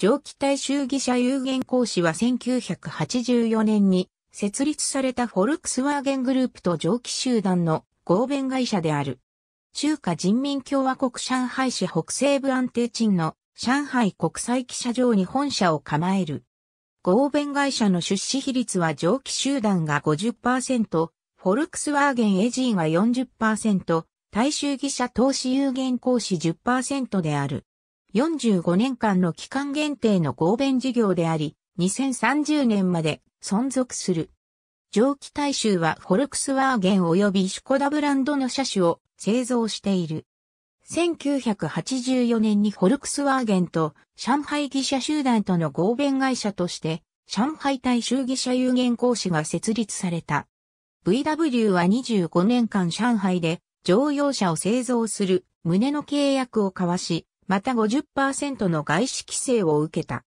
蒸気大衆議者有限公司は1984年に設立されたフォルクスワーゲングループと蒸気集団の合弁会社である。中華人民共和国上海市北西部安定鎮の上海国際記者場に本社を構える。合弁会社の出資比率は蒸気集団が50%、フォルクスワーゲンエジーが40%、大衆議社投資有限公司10%である。45年間の期間限定の合弁事業であり、2030年まで存続する。蒸気大衆はフォルクスワーゲン及びシュコダブランドの車種を製造している。1984年にフォルクスワーゲンと上海技者集団との合弁会社として上海大衆技者有限公司が設立された。VW は25年間上海で乗用車を製造する旨の契約を交わし、また50%の外資規制を受けた。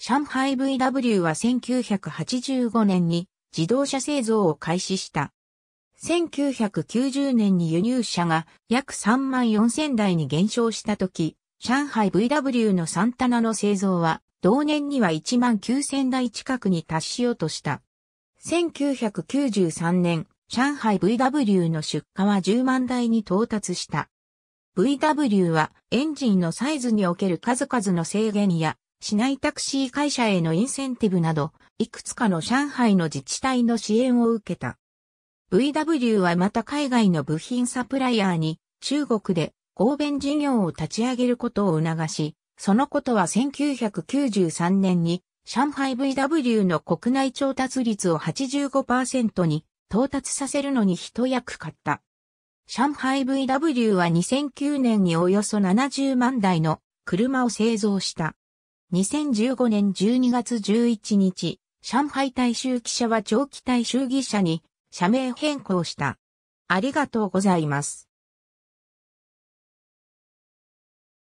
上海 VW は1985年に自動車製造を開始した。1990年に輸入車が約3万4000台に減少した時、上海 VW のサンタナの製造は同年には1万9000台近くに達しようとした。1993年、上海 VW の出荷は10万台に到達した。VW はエンジンのサイズにおける数々の制限や市内タクシー会社へのインセンティブなど、いくつかの上海の自治体の支援を受けた。VW はまた海外の部品サプライヤーに中国で合弁事業を立ち上げることを促し、そのことは1993年に上海 VW の国内調達率を85%に到達させるのに一役買った。上海 VW は2009年におよそ70万台の車を製造した。2015年12月11日、上海大衆記者は長期大衆記者に社名変更した。ありがとうございます。